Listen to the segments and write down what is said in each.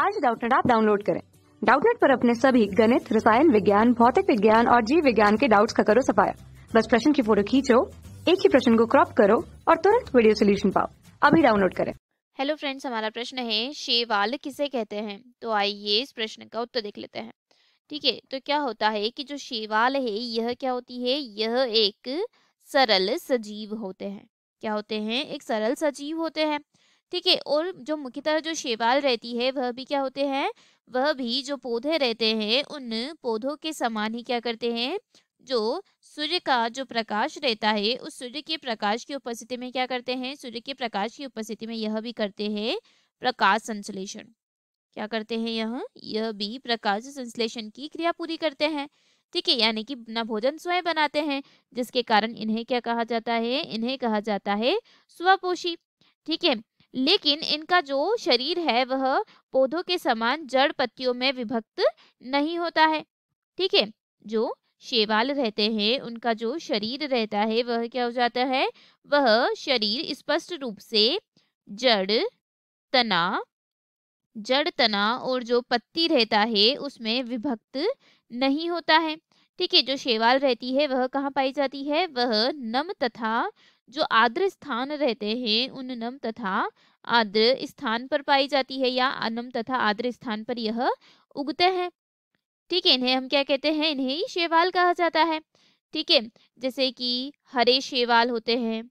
आज डाउटनेट आप डाउनलोड करें डाउटनेट पर अपने सभी गणित रसायन विज्ञान भौतिक विज्ञान और जीव विज्ञान के डाउट्स का करो सफाया बस प्रश्न की फोटो खींचो एक ही प्रश्न को क्रॉप करो और तुरंत वीडियो सोल्यूशन पाओ अभी डाउनलोड करें हेलो फ्रेंड्स हमारा प्रश्न है शेवाल किसे कहते हैं तो आइए इस प्रश्न का उत्तर देख लेते हैं ठीक है तो क्या होता है कि जो शेवाल है यह क्या होती है यह एक सरल सजीव होते हैं क्या होते हैं एक सरल सजीव होते हैं ठीक है और जो मुख्यतः जो शेवाल रहती है वह भी क्या होते हैं वह भी जो पौधे रहते हैं उन पौधों के समान ही क्या करते हैं जो सूर्य का जो प्रकाश रहता है उस सूर्य के प्रकाश की उपस्थिति में क्या करते हैं सूर्य के प्रकाश की उपस्थिति में यह भी करते हैं प्रकाश संश्लेषण क्या करते हैं यह यह भी प्रकाश संश्लेषण की क्रिया पूरी करते हैं ठीक है यानी कि अपना भोजन स्वयं बनाते हैं जिसके कारण इन्हें क्या कहा जाता है इन्हें कहा जाता है स्वपोषी ठीक है लेकिन इनका जो शरीर है वह पौधों के समान जड़ पत्तियों में विभक्त नहीं होता है ठीक है जो शेवाल रहते हैं उनका जो शरीर रहता है वह क्या हो जाता है वह शरीर स्पष्ट रूप से जड़ तना जड़ तना और जो पत्ती रहता है उसमें विभक्त नहीं होता है ठीक है जो शेवाल रहती है वह कहाँ पाई जाती है वह नम तथा जो आद्र स्थान रहते हैं उन नम तथा आद्र स्थान पर पाई जाती है या अनम तथा आद्र स्थान पर यह उगते हैं ठीक है इन्हें हम क्या कहते हैं इन्हें ही शेवाल कहा जाता है ठीक है जैसे कि हरे शेवाल होते हैं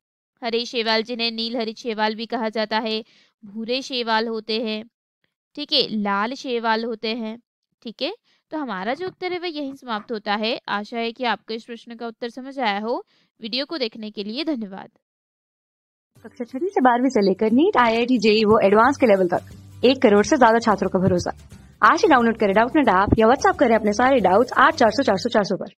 हरे शेवाल जिन्हें नील हरी शेवाल भी कहा जाता है भूरे शेवाल होते हैं ठीक है लाल शेवाल होते हैं ठीक है तो हमारा जो उत्तर है वह यहीं समाप्त होता है आशा है कि आपको इस प्रश्न का उत्तर समझ आया हो वीडियो को देखने के लिए धन्यवाद कक्षा छठी से बारहवीं से लेकर NEET I I T JEE वो एडवांस के लेवल तक एक करोड़ से ज्यादा छात्रों का भरोसा आज ही डाउनलोड करें डाउट नेट ऐप या व्हाट्सअप करें अपने सारे डाउट्स आठ चार सौ चार सौ चार सौ पर